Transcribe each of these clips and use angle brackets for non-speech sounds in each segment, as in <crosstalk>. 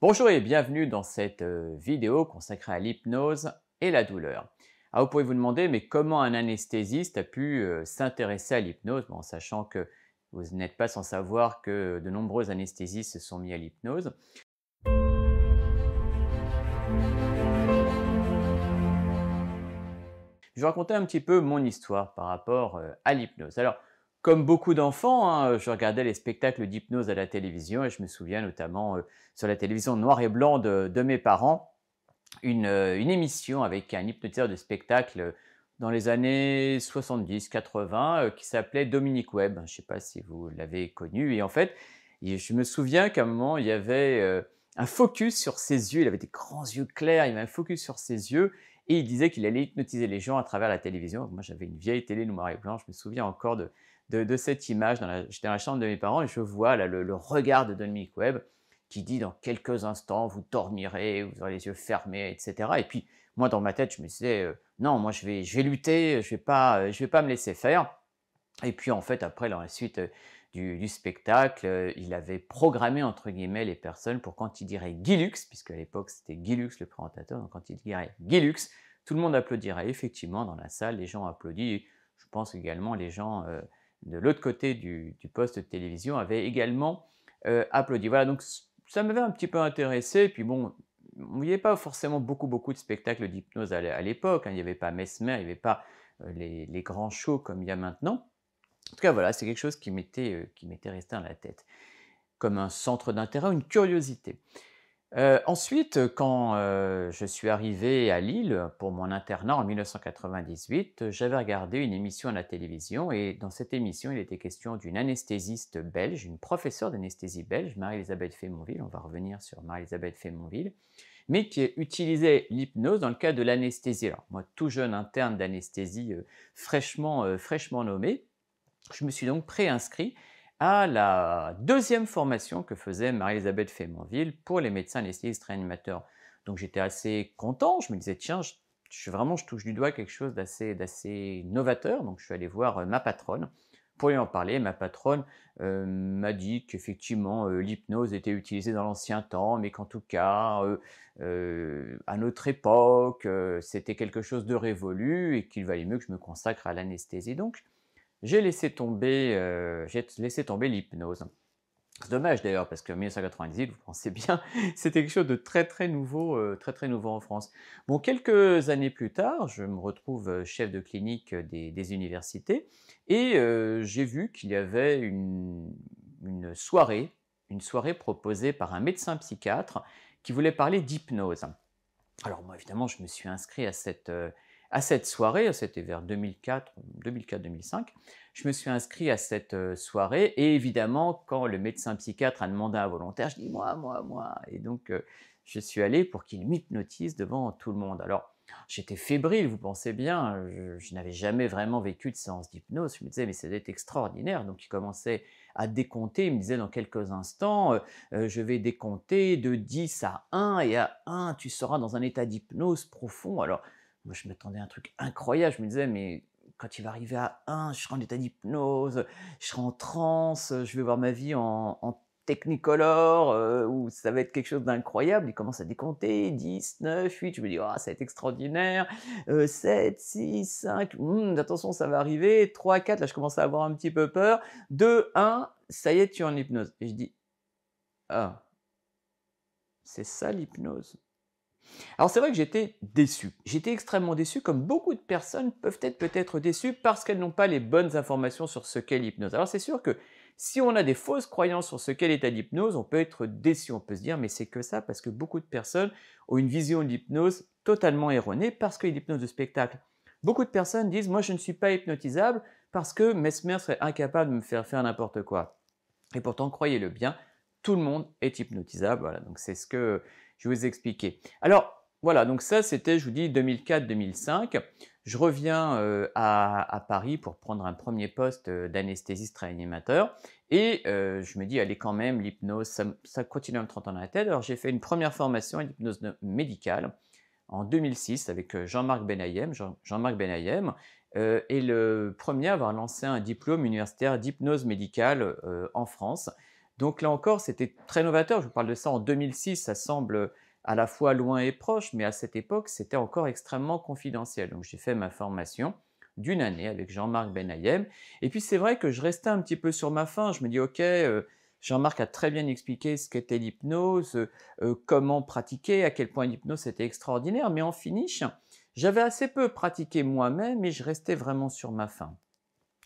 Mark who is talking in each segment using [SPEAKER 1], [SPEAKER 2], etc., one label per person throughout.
[SPEAKER 1] Bonjour et bienvenue dans cette euh, vidéo consacrée à l'hypnose et la douleur. vous pouvez vous demander, mais comment un anesthésiste a pu euh, s'intéresser à l'hypnose En sachant que vous n'êtes pas sans savoir que de nombreux anesthésistes se sont mis à l'hypnose. Je vais raconter un petit peu mon histoire par rapport euh, à l'hypnose. Alors, comme beaucoup d'enfants, hein, euh, je regardais les spectacles d'hypnose à la télévision et je me souviens notamment euh, sur la télévision noir et blanc de, mes parents, euh, une, émission avec un hypnotiseur de spectacle dans les années 70-80 qui s'appelait Dominique Webb. Je ne sais pas si vous l'avez connu. Et en fait, je me souviens qu'à un moment, il y avait un focus sur ses yeux. Il avait des grands yeux clairs, il y avait un focus sur ses yeux et il disait qu'il allait hypnotiser les gens à travers la télévision. Moi, j'avais une vieille télé noir et blanc. Je me souviens encore de de, cette image. J'étais dans la chambre de mes parents et je vois le, regard de Dominique Webb qui dit dans quelques instants, vous dormirez, vous aurez les yeux fermés, etc. Et puis, moi, dans ma tête, je me disais, euh, non, moi, je vais, je vais lutter, je ne vais, pas, euh, vais pas me laisser faire. Et puis, en fait, après, dans la suite euh, du, spectacle, il avait programmé, entre guillemets, les personnes pour quand il dirait Gilux, puisque à l'époque, c'était Gilux le présentateur, donc quand il dirait Gilux, tout le monde applaudirait. Effectivement, dans la salle, les gens applaudissent. Je pense également les gens de l'autre côté du, poste de télévision avait également euh, applaudi. Voilà, donc ça m'avait un petit peu intéressé. Puis bon, il n'y avait pas forcément beaucoup, beaucoup de spectacles d'hypnose à l'époque. Hein. Il n'y avait pas Mesmer, il n'y avait pas euh, les, grands shows comme il y a maintenant. En tout cas, voilà, c'est quelque chose qui m'était euh, resté dans la tête, comme un centre d'intérêt, une curiosité. Euh, ensuite, quand euh, je suis arrivé à Lille pour mon internat en 1998, j'avais regardé une émission à la télévision et dans cette émission, il était question d'une anesthésiste belge, une professeure d'anesthésie belge, Marie-Elisabeth Fémonville, on va revenir sur Marie-Elisabeth Fémonville, mais qui utilisait l'hypnose dans le cas de l'anesthésie. Alors, moi, tout jeune interne d'anesthésie euh, fraîchement nommé, je me suis donc préinscrit à la deuxième formation que faisait Marie-Elisabeth Fémonville pour les médecins anesthésistes réanimateurs. Donc j'étais assez content, je me disais tiens, je, vraiment je touche du doigt quelque chose d'assez, novateur, donc je suis allé voir euh, ma patronne pour lui en parler. Ma patronne euh, m'a dit qu'effectivement euh, l'hypnose était utilisée dans l'ancien temps, mais qu'en tout cas à notre époque c'était quelque chose de révolu et qu'il valait mieux que je me consacre à l'anesthésie. Donc j'ai laissé tomber, euh, tomber l'hypnose. C'est dommage d'ailleurs parce que 1998, vous pensez bien, <laughs> c'était quelque chose de très très nouveau, euh, très très nouveau en France. Bon, quelques années plus tard, je me retrouve euh, chef de clinique des, universités et j'ai vu qu'il y avait une, une soirée, une soirée proposée par un médecin psychiatre qui voulait parler d'hypnose. Alors moi évidemment, je me suis inscrit à cette à cette soirée, c'était vers 2004, 2005 je me suis inscrit à cette euh, soirée et évidemment, quand le médecin psychiatre a demandé à un volontaire, je dis moi, moi, moi. Et donc, euh, je suis allé pour qu'il m'hypnotise devant tout le monde. Alors, j'étais fébrile, vous pensez bien, je, n'avais jamais vraiment vécu de séance d'hypnose. Je me disais, mais c'était extraordinaire. Donc, il commençait à décompter, il me disait dans quelques instants, euh, je vais décompter de 10 à 1, et à 1, tu seras dans un état d'hypnose profond. Alors, moi, je m'attendais à un truc incroyable. Je me disais, mais quand il va arriver à 1, je serai en état d'hypnose, je serai en transe, je vais voir ma vie en, en technicolor, euh, où ça va être quelque chose d'incroyable. Il commence à décompter 10, 9, 8. Je me dis, oh, ça va être extraordinaire. 7, 6, 5. attention, ça va arriver. 3, 4. Là, je commence à avoir un petit peu peur. 2, 1. Ça y est, tu es en hypnose. Et je dis, ah, c'est ça l'hypnose. Alors c'est vrai que j'étais déçu. J'étais extrêmement déçu, comme beaucoup de personnes peuvent être peut-être déçues parce qu'elles n'ont pas les bonnes informations sur ce qu'est l'hypnose. Alors c'est sûr que si on a des fausses croyances sur ce qu'est l'état d'hypnose, on peut être déçu, on peut se dire mais c'est que ça parce que beaucoup de personnes ont une vision de l'hypnose totalement erronée parce que l'hypnose de spectacle. Beaucoup de personnes disent moi je ne suis pas hypnotisable parce que Mesmer serait incapable de me faire faire n'importe quoi. Et pourtant croyez-le bien, tout le monde est hypnotisable. Voilà, donc c'est ce que je vais vous expliquer. Alors, voilà, donc ça, c'était, je vous dis, 2004-2005. Je reviens euh, à, Paris pour prendre un premier poste euh, d'anesthésiste réanimateur et euh, je me dis, allez quand même, l'hypnose, ça, continue à me trotter la tête. Alors j'ai fait une première formation en hypnose médicale en 2006 avec Jean-Marc Benayem, Jean-Marc Benayem est le premier à avoir lancé un diplôme universitaire d'hypnose médicale en France donc là encore, c'était très novateur. Je vous parle de ça en 2006, ça semble euh, à la fois loin et proche, mais à cette époque, c'était encore extrêmement confidentiel. Donc j'ai fait ma formation d'une année avec Jean-Marc Benayem. Et puis c'est vrai que je restais un petit peu sur ma faim. Je me dis, OK, euh, Jean-Marc a très bien expliqué ce qu'était l'hypnose, euh, comment pratiquer, à quel point l'hypnose était extraordinaire. Mais en finish, j'avais assez peu pratiqué moi-même et je restais vraiment sur ma faim.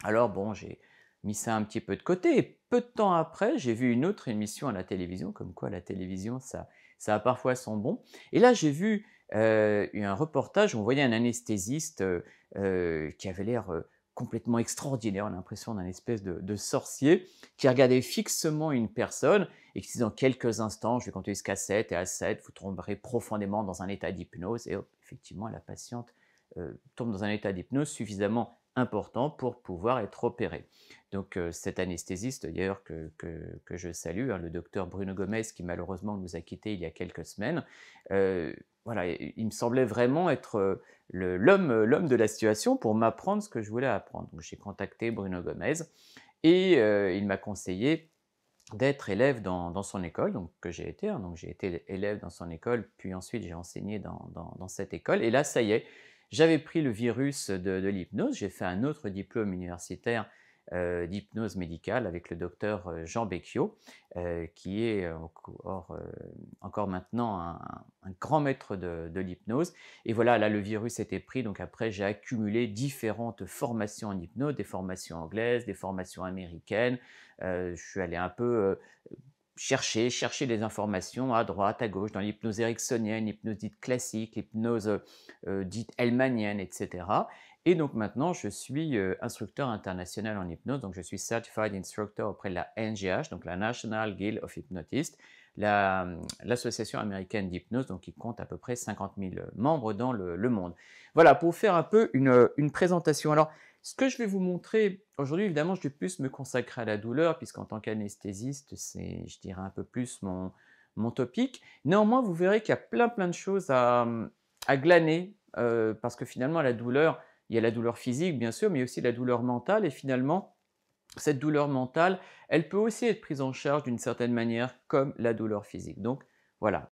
[SPEAKER 1] Alors bon, j'ai mis ça un petit peu de côté. Et peu de temps après, j'ai vu une autre émission à la télévision, comme quoi la télévision, ça, a parfois son bon. Et là, j'ai vu euh, un reportage où on voyait un anesthésiste euh, euh, qui avait l'air complètement extraordinaire, on a l'impression d'un espèce de, sorcier qui regardait fixement une personne et qui disait dans quelques instants, je vais compter jusqu'à 7 et à 7, vous tomberez profondément dans un état d'hypnose. Et effectivement, la patiente tombe dans un état d'hypnose suffisamment important pour pouvoir être opéré. Donc euh, cet anesthésiste d'ailleurs que, que, que, je salue, hein, le docteur Bruno Gomez qui malheureusement nous a quittés il y a quelques semaines, euh, voilà, il me semblait vraiment être euh, l'homme de la situation pour m'apprendre ce que je voulais apprendre. Donc j'ai contacté Bruno Gomez et il m'a conseillé d'être élève dans, dans, son école, donc que j'ai été. Hein. donc j'ai été élève dans son école, puis ensuite j'ai enseigné dans, dans cette école. Et là, ça y est, j'avais pris le virus de, l'hypnose, j'ai fait un autre diplôme universitaire euh, d'hypnose médicale avec le docteur euh, Jean Becchio, euh, qui est encore, maintenant un, grand maître de, de l'hypnose. Et voilà, là, le virus était pris. Donc après, j'ai accumulé différentes formations en hypnose, des formations anglaises, des formations américaines. je suis allé un peu chercher, chercher des informations à droite, à gauche, dans l'hypnose ericksonienne, l'hypnose dite classique, l'hypnose euh, dite helmanienne, etc. Et donc maintenant, je suis euh, instructeur international en hypnose, donc je suis Certified Instructor auprès de la NGH, donc la National Guild of Hypnotists, euh, l'association américaine d'hypnose, donc qui compte à peu près 50 000 membres dans le, monde. Voilà, pour faire un peu une, une présentation. Alors, ce que je vais vous montrer aujourd'hui, évidemment, je vais plus me consacrer à la douleur, puisqu'en tant qu'anesthésiste, c'est, je dirais, un peu plus mon, mon topic. Néanmoins, vous verrez qu'il y a plein, plein de choses à, glaner, euh, parce que finalement, la douleur, il y a la douleur physique, bien sûr, mais aussi la douleur mentale, et finalement, cette douleur mentale, elle peut aussi être prise en charge d'une certaine manière comme la douleur physique. Donc, voilà,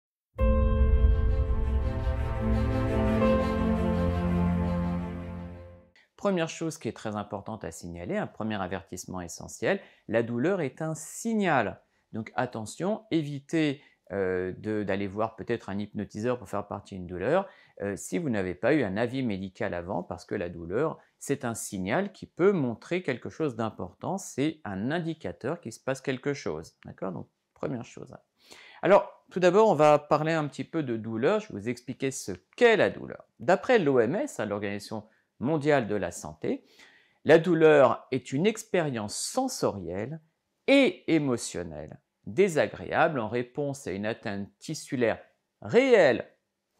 [SPEAKER 1] Première chose qui est très importante à signaler, un premier avertissement essentiel, la douleur est un signal. Donc attention, évitez euh, d'aller voir peut-être un hypnotiseur pour faire partie d'une douleur euh, si vous n'avez pas eu un avis médical avant, parce que la douleur, c'est un signal qui peut montrer quelque chose d'important, c'est un indicateur qu'il se passe quelque chose. D'accord Donc, première chose. Alors, tout d'abord, on va parler un petit peu de douleur. Je vais vous expliquer ce qu'est la douleur. D'après l'OMS, l'Organisation mondiale de la santé, la douleur est une expérience sensorielle et émotionnelle désagréable en réponse à une atteinte tissulaire réelle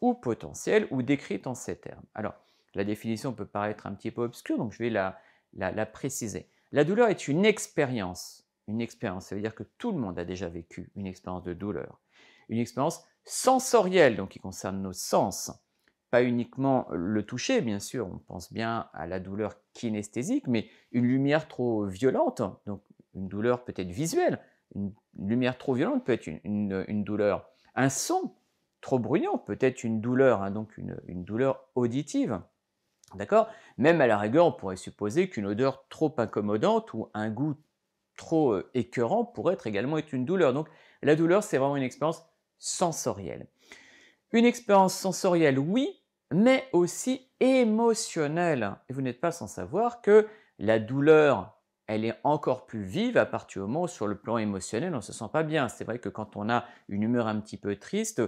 [SPEAKER 1] ou potentielle ou décrite en ces termes. Alors, la définition peut paraître un petit peu obscure, donc je vais la, préciser. La douleur est une expérience. Une expérience, ça veut dire que tout le monde a déjà vécu une expérience de douleur. Une expérience sensorielle, donc qui concerne nos sens pas uniquement le toucher, bien sûr, on pense bien à la douleur kinesthésique, mais une lumière trop violente, donc une douleur peut-être visuelle, une lumière trop violente peut être une, douleur, un son trop bruyant peut être une douleur, hein, donc une, douleur auditive. D'accord Même à la rigueur, on pourrait supposer qu'une odeur trop incommodante ou un goût trop euh, écœurant pourrait être également être une douleur. Donc la douleur, c'est vraiment une expérience sensorielle. Une expérience sensorielle, oui, mais aussi émotionnelle. Et vous n'êtes pas sans savoir que la douleur, elle est encore plus vive à partir du moment où sur le plan émotionnel, on ne se sent pas bien. C'est vrai que quand on a une humeur un petit peu triste,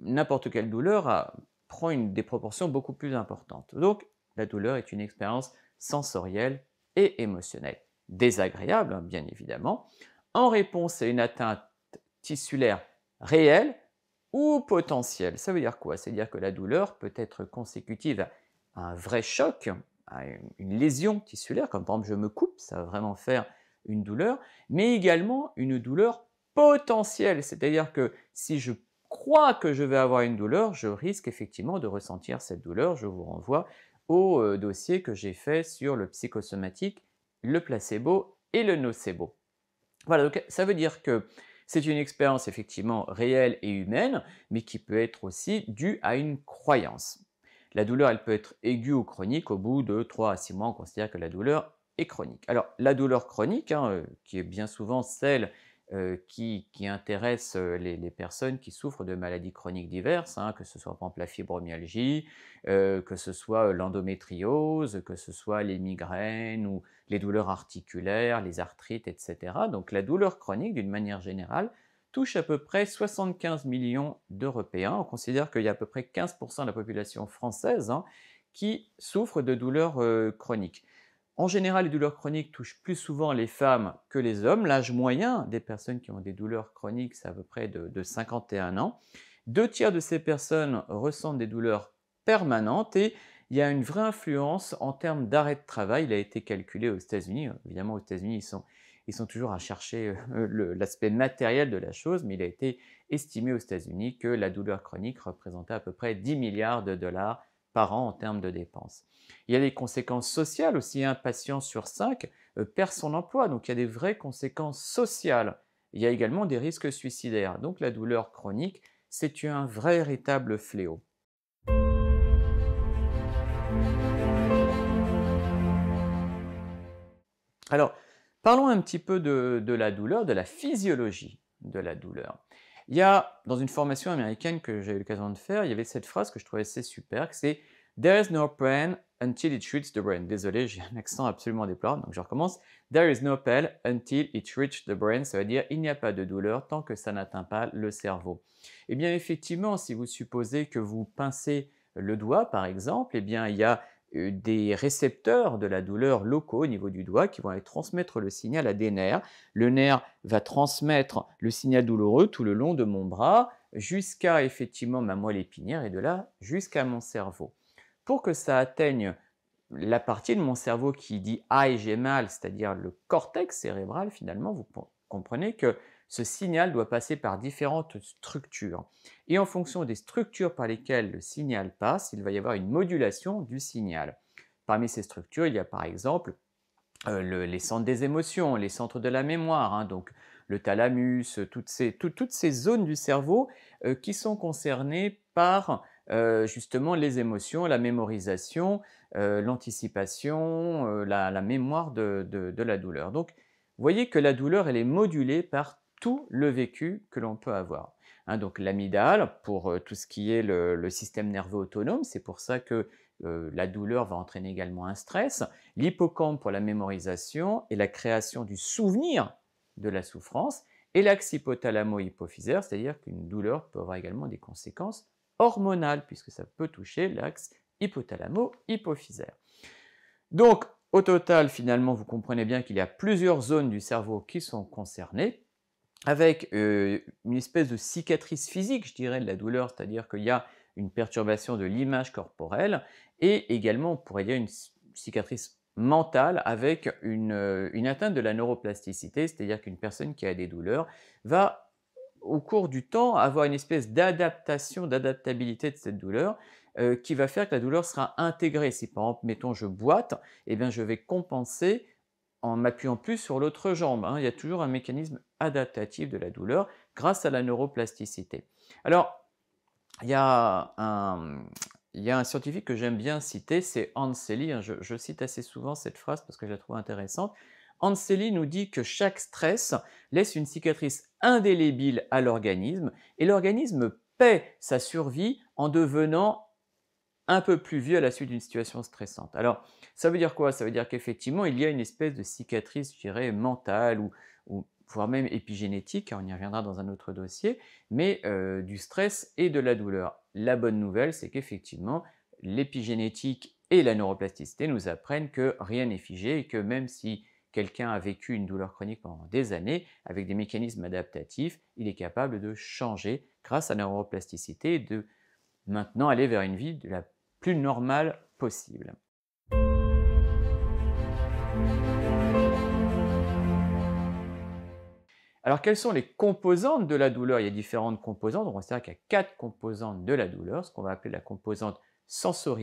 [SPEAKER 1] n'importe quelle douleur ah, prend une, des proportions beaucoup plus importantes. Donc, la douleur est une expérience sensorielle et émotionnelle. Désagréable, hein, bien évidemment. En réponse à une atteinte tissulaire réelle, ou potentiel. Ça veut dire quoi C'est-à-dire que la douleur peut être consécutive à un vrai choc, à une lésion tissulaire, comme par exemple je me coupe, ça va vraiment faire une douleur, mais également une douleur potentielle. C'est-à-dire que si je crois que je vais avoir une douleur, je risque effectivement de ressentir cette douleur. Je vous renvoie au euh, dossier que j'ai fait sur le psychosomatique, le placebo et le nocebo. Voilà, donc ça veut dire que c'est une expérience effectivement réelle et humaine, mais qui peut être aussi due à une croyance. La douleur, elle peut être aiguë ou chronique. Au bout de 3 à 6 mois, on considère que la douleur est chronique. Alors, la douleur chronique, hein, euh, qui est bien souvent celle euh, qui, qui, intéresse euh, les, personnes qui souffrent de maladies chroniques diverses, hein, que ce soit par exemple, la fibromyalgie, euh, que ce soit l'endométriose, que ce soit les migraines ou les douleurs articulaires, les arthrites, etc. Donc la douleur chronique, d'une manière générale, touche à peu près 75 millions d'Européens. On considère qu'il y a à peu près 15% de la population française hein, qui souffre de douleurs chroniques. En général, les douleurs chroniques touchent plus souvent les femmes que les hommes. L'âge moyen des personnes qui ont des douleurs chroniques, c'est à peu près de, 51 ans. Deux tiers de ces personnes ressentent des douleurs permanentes et il y a une vraie influence en termes d'arrêt de travail. Il a été calculé aux États-Unis. Évidemment, aux États-Unis, ils sont, ils sont toujours à chercher euh, l'aspect matériel de la chose, mais il a été estimé aux États-Unis que la douleur chronique représentait à peu près 10 milliards de dollars en termes de dépenses. Il y a des conséquences sociales aussi. Un hein. patient sur cinq euh, perd son emploi, donc il y a des vraies conséquences sociales. Il y a également des risques suicidaires. Donc la douleur chronique, c'est un vrai véritable fléau. Alors, parlons un petit peu de la douleur, de la physiologie de la douleur. Il y a, dans une formation américaine que j'ai eu l'occasion de faire, il y avait cette phrase que je trouvais assez super, c'est « There is no pain until it reaches the brain ». Désolé, j'ai un accent absolument déplorable, donc je recommence. « There is no pain until it reaches the brain », ça veut dire « Il n'y a pas de douleur tant que ça n'atteint pas le cerveau ». Eh bien, effectivement, si vous supposez que vous pincez le doigt, par exemple, eh bien, il y a euh, des récepteurs de la douleur locaux au niveau du doigt qui vont aller transmettre le signal à des nerfs. Le nerf va transmettre le signal douloureux tout le long de mon bras jusqu'à effectivement ma moelle épinière et de là jusqu'à mon cerveau. Pour que ça atteigne la partie de mon cerveau qui dit ah j'ai mal, c'est-à-dire le cortex cérébral finalement, vous comprenez que ce signal doit passer par différentes structures. Et en fonction des structures par lesquelles le signal passe, il va y avoir une modulation du signal. Parmi ces structures, il y a par exemple euh, les centres des émotions, les centres de la mémoire, hein, donc le thalamus, toutes ces, zones du cerveau euh, qui sont concernées par euh, justement les émotions, la mémorisation, l'anticipation, la, mémoire de, de la douleur. Donc, vous voyez que la douleur, elle est modulée par tout le vécu que l'on peut avoir. Hein, donc l'amidale, pour euh, tout ce qui est le, système nerveux autonome, c'est pour ça que euh, la douleur va entraîner également un stress, l'hippocampe pour la mémorisation et la création du souvenir de la souffrance, et l'axe hypothalamo-hypophysaire, c'est-à-dire qu'une douleur peut avoir également des conséquences hormonales, puisque ça peut toucher l'axe hypothalamo-hypophysaire. Donc, au total, finalement, vous comprenez bien qu'il y a plusieurs zones du cerveau qui sont concernées avec euh, une espèce de cicatrice physique, je dirais, de la douleur, c'est-à-dire qu'il y a une perturbation de l'image corporelle, et également, on pourrait dire, une cicatrice mentale avec euh, une, atteinte de la neuroplasticité, c'est-à-dire qu'une personne qui a des douleurs va, au cours du temps, avoir une espèce d'adaptation, d'adaptabilité de cette douleur, euh, qui va faire que la douleur sera intégrée. Si par exemple, mettons, je boite, eh bien, je vais compenser en m'appuyant plus sur l'autre jambe. Hein. Il y a toujours un mécanisme adaptative de la douleur grâce à la neuroplasticité. Alors, il y a un, il y a un scientifique que j'aime bien citer, c'est Hans hein. Je, je, cite assez souvent cette phrase parce que je la trouve intéressante. Anseli nous dit que chaque stress laisse une cicatrice indélébile à l'organisme et l'organisme paie sa survie en devenant un peu plus vieux à la suite d'une situation stressante. Alors, ça veut dire quoi Ça veut dire qu'effectivement, il y a une espèce de cicatrice, je dirais, mentale ou voire même épigénétique, hein, on y reviendra dans un autre dossier, mais euh, du stress et de la douleur. La bonne nouvelle, c'est qu'effectivement, l'épigénétique et la neuroplasticité nous apprennent que rien n'est figé et que même si quelqu'un a vécu une douleur chronique pendant des années, avec des mécanismes adaptatifs, il est capable de changer grâce à la neuroplasticité et de maintenant aller vers une vie de la plus normale possible. Alors, quelles sont les composantes de la douleur Il y a différentes composantes. On considère qu'il y a quatre composantes de la douleur, ce qu'on va appeler la composante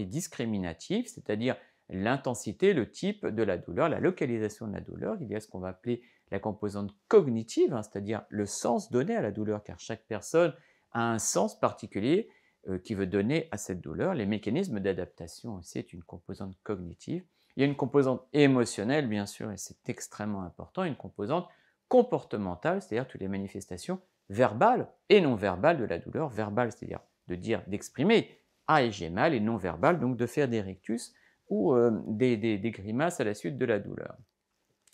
[SPEAKER 1] discriminative, c'est-à-dire l'intensité, le type de la douleur, la localisation de la douleur. Il y a ce qu'on va appeler la composante cognitive, hein, c'est-à-dire le sens donné à la douleur, car chaque personne a un sens particulier euh, qui veut donner à cette douleur. Les mécanismes d'adaptation aussi est une composante cognitive. Il y a une composante émotionnelle, bien sûr, et c'est extrêmement important, une composante comportementales, c'est-à-dire toutes les manifestations verbales et non verbales de la douleur. Verbale, c'est-à-dire de dire, d'exprimer A et j'ai mal, et non verbale, donc de faire des rictus ou euh, des, grimaces à la suite de la douleur.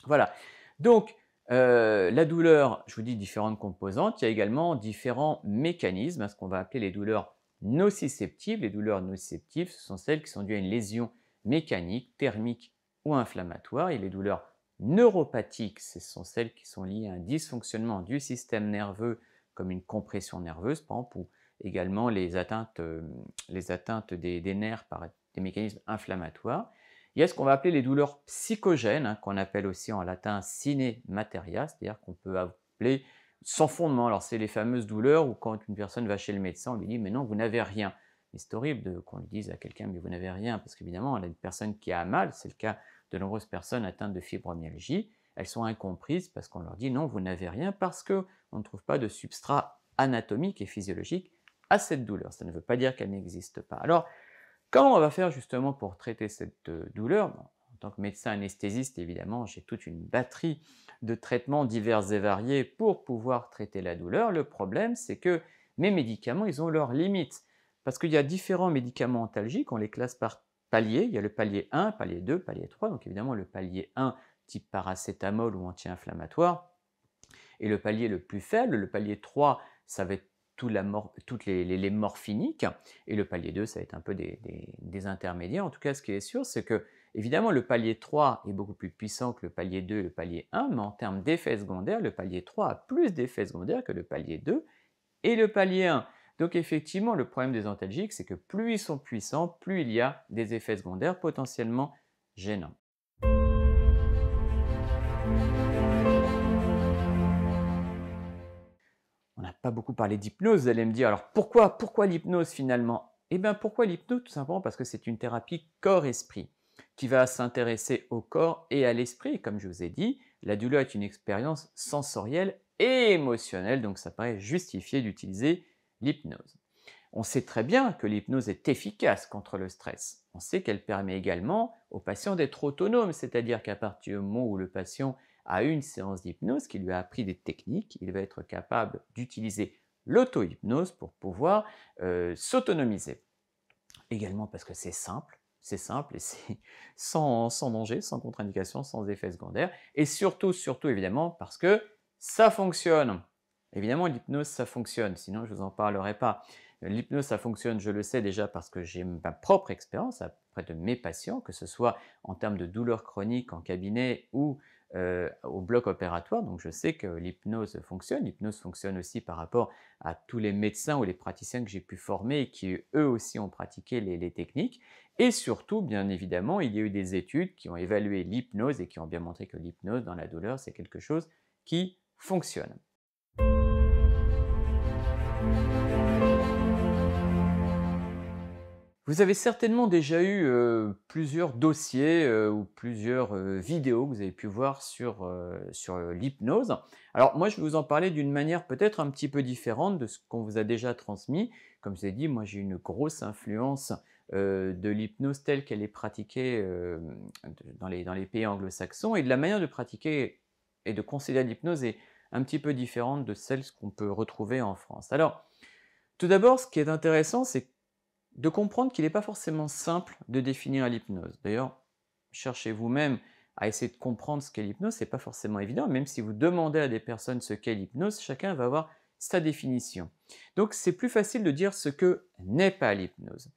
[SPEAKER 1] Voilà. Donc, euh, la douleur, je vous dis différentes composantes, il y a également différents mécanismes, ce qu'on va appeler les douleurs nociceptives. Les douleurs nociceptives, ce sont celles qui sont dues à une lésion mécanique, thermique ou inflammatoire, et les douleurs neuropathiques, ce sont celles qui sont liées à un dysfonctionnement du système nerveux, comme une compression nerveuse, par exemple, ou également les atteintes, euh, des, nerfs par des mécanismes inflammatoires. Il y a ce qu'on va appeler les douleurs psychogènes, hein, qu'on appelle aussi en latin sine materia, c'est-à-dire qu'on peut appeler sans fondement. Alors, c'est les fameuses douleurs où quand une personne va chez le médecin, on lui dit Mais non, vous n'avez rien. c'est horrible qu'on lui dise à quelqu'un Mais vous n'avez rien, parce qu'évidemment, une personne qui a mal, c'est le cas de nombreuses personnes atteintes de fibromyalgie, elles sont incomprises parce qu'on leur dit non, vous n'avez rien parce qu'on ne trouve pas de substrat anatomique et physiologique à cette douleur. Ça ne veut pas dire qu'elle n'existe pas. Alors, comment on va faire justement pour traiter cette euh, douleur En tant que médecin anesthésiste, évidemment, j'ai toute une batterie de traitements divers et variés pour pouvoir traiter la douleur. Le problème, c'est que mes médicaments, ils ont leurs limites. Parce qu'il y a différents médicaments antalgiques, on les classe par paliers. Il y a le palier 1, palier 2, palier 3. Donc évidemment, le palier 1 type paracétamol ou anti-inflammatoire. Et le palier le plus faible, le palier 3, ça va être toutes les, les, morphiniques. Et le palier 2, ça va être un peu des, des intermédiaires. En tout cas, ce qui est sûr, c'est que Évidemment, le palier 3 est beaucoup plus puissant que le palier 2 et le palier 1, mais en termes d'effets secondaires, le palier 3 a plus d'effets secondaires que le palier 2 et le palier 1. Donc effectivement, le problème des antalgiques, c'est que plus ils sont puissants, plus il y a des effets secondaires potentiellement gênants. On n'a pas beaucoup parlé d'hypnose, vous allez me dire, alors pourquoi, pourquoi l'hypnose finalement Eh bien pourquoi l'hypnose Tout simplement parce que c'est une thérapie corps-esprit qui va s'intéresser au corps et à l'esprit. Comme je vous ai dit, la douleur est une expérience sensorielle et émotionnelle, donc ça paraît justifié d'utiliser l'hypnose. On sait très bien que l'hypnose est efficace contre le stress. On sait qu'elle permet également au patient d'être autonome, c'est-à-dire qu'à partir du moment où le patient a une séance d'hypnose qui lui a appris des techniques, il va être capable d'utiliser l'auto-hypnose pour pouvoir euh, s'autonomiser. Également parce que c'est simple, c'est simple et c'est <laughs> sans, danger, sans contre-indication, sans effet secondaire. Et surtout, surtout évidemment parce que ça fonctionne. Évidemment, l'hypnose, ça fonctionne, sinon je ne vous en parlerai pas. L'hypnose, ça fonctionne, je le sais déjà parce que j'ai ma propre expérience auprès de mes patients, que ce soit en termes de douleurs chroniques en cabinet ou euh, au bloc opératoire. Donc je sais que l'hypnose fonctionne. L'hypnose fonctionne aussi par rapport à tous les médecins ou les praticiens que j'ai pu former et qui eux aussi ont pratiqué les techniques. Et surtout, bien évidemment, il y a eu des études qui ont évalué l'hypnose et qui ont bien montré que l'hypnose dans la douleur, c'est quelque chose qui fonctionne. Vous avez certainement déjà eu plusieurs dossiers ou plusieurs vidéos que vous avez pu voir sur, sur l'hypnose. Alors moi, je vais vous en parler d'une manière peut-être un petit peu différente de ce qu'on vous a déjà transmis. Comme je vous ai dit, moi j'ai une grosse influence de l'hypnose telle qu'elle est pratiquée dans, les, pays anglo-saxons et de la manière de pratiquer et de considérer l'hypnose est un petit peu différente de celle qu'on peut retrouver en France. Alors, tout d'abord, ce qui est intéressant, c'est de comprendre qu'il n'est pas forcément simple de définir l'hypnose. D'ailleurs, cherchez vous-même à essayer de comprendre ce qu'est l'hypnose, n'est pas forcément évident, même si vous demandez à des personnes ce qu'est l'hypnose, chacun va avoir sa définition. Donc c'est plus facile de dire ce que n'est pas l'hypnose.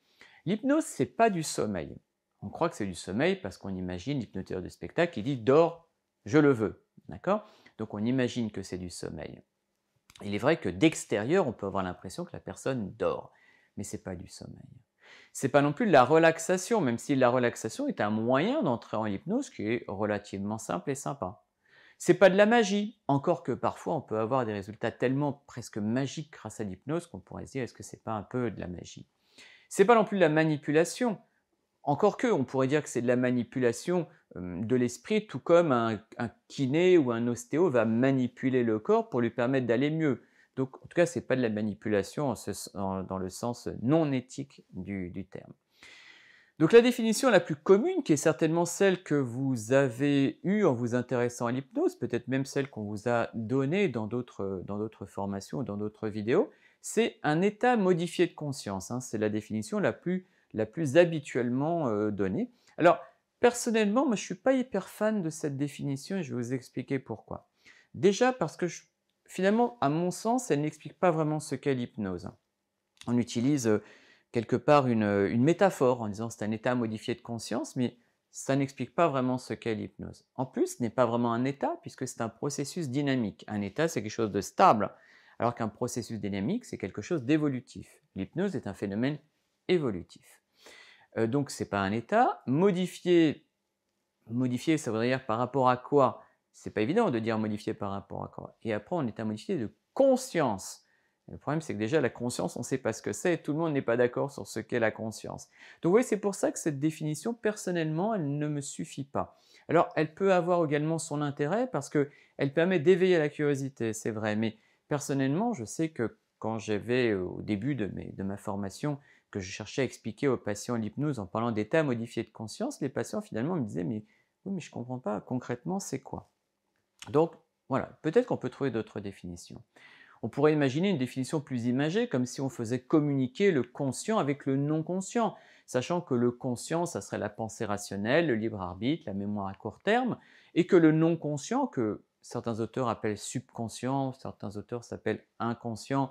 [SPEAKER 1] L'hypnose, n'est pas du sommeil. On croit que c'est du sommeil parce qu'on imagine l'hypnoteur de spectacle qui dit dors, je le veux. Donc on imagine que c'est du sommeil. Il est vrai que d'extérieur, on peut avoir l'impression que la personne dort mais c'est pas du sommeil. C'est pas non plus de la relaxation, même si la relaxation est un moyen d'entrer en hypnose qui est relativement simple et sympa. C'est pas de la magie, encore que parfois on peut avoir des résultats tellement presque magiques grâce à l'hypnose qu'on pourrait se dire est-ce que c'est pas un peu de la magie. C'est pas non plus de la manipulation, encore que on pourrait dire que c'est de la manipulation euh, de l'esprit, tout comme un kiné ou un ostéo va manipuler le corps pour lui permettre d'aller mieux. Donc, en tout cas, ce n'est pas de la manipulation dans le sens non éthique du, terme. Donc, la définition la plus commune, qui est certainement celle que vous avez eue en vous intéressant à l'hypnose, peut-être même celle qu'on vous a donnée dans d'autres formations ou dans d'autres vidéos, c'est un état modifié de conscience. Hein. c'est la définition la plus, la plus habituellement euh, donnée. Alors, personnellement, moi, je ne suis pas hyper fan de cette définition et je vais vous expliquer pourquoi. Déjà parce que je finalement, à mon sens, elle n'explique pas vraiment ce qu'est l'hypnose. On utilise euh, quelque part euh, une, métaphore en disant c'est un état modifié de conscience, mais ça n'explique pas vraiment ce qu'est l'hypnose. En plus, ce n'est pas vraiment un état puisque c'est un processus dynamique. Un état, c'est quelque chose de stable, alors qu'un processus dynamique, c'est quelque chose d'évolutif. L'hypnose est un phénomène évolutif. Euh, donc, ce n'est pas un état. modifié. Modifié, ça voudrait dire par rapport à quoi c'est pas évident de dire modifier par rapport à quoi. Et après, on est à modifier de conscience. Le problème, c'est que déjà, la conscience, on ne sait pas ce que c'est, tout le monde n'est pas d'accord sur ce qu'est la conscience. Donc, vous voyez, c'est pour ça que cette définition, personnellement, elle ne me suffit pas. Alors, elle peut avoir également son intérêt parce qu'elle permet d'éveiller la curiosité, c'est vrai, mais personnellement, je sais que quand j'avais, euh, au début de, de ma formation, que je cherchais à expliquer aux patients l'hypnose en parlant d'état modifié de conscience, les patients, finalement, me disaient, mais oui, mais je ne comprends pas, concrètement, c'est quoi donc voilà, peut-être qu'on peut trouver d'autres définitions. On pourrait imaginer une définition plus imagée, comme si on faisait communiquer le conscient avec le non-conscient, sachant que le conscient, ça serait la pensée rationnelle, le libre arbitre, la mémoire à court terme, et que le non-conscient, que certains auteurs appellent subconscient, certains auteurs s'appellent inconscient,